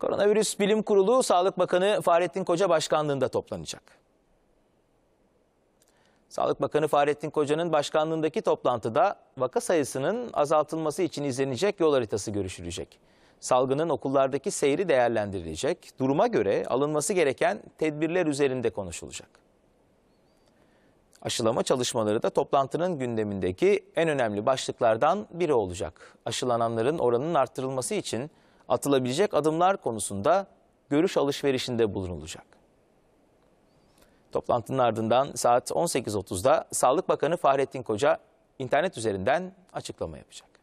Koronavirüs Bilim Kurulu Sağlık Bakanı Fahrettin Koca başkanlığında toplanacak. Sağlık Bakanı Fahrettin Koca'nın başkanlığındaki toplantıda vaka sayısının azaltılması için izlenecek yol haritası görüşülecek. Salgının okullardaki seyri değerlendirilecek, duruma göre alınması gereken tedbirler üzerinde konuşulacak. Aşılama çalışmaları da toplantının gündemindeki en önemli başlıklardan biri olacak. Aşılananların oranının arttırılması için atılabilecek adımlar konusunda görüş alışverişinde bulunulacak. Toplantının ardından saat 18.30'da Sağlık Bakanı Fahrettin Koca internet üzerinden açıklama yapacak.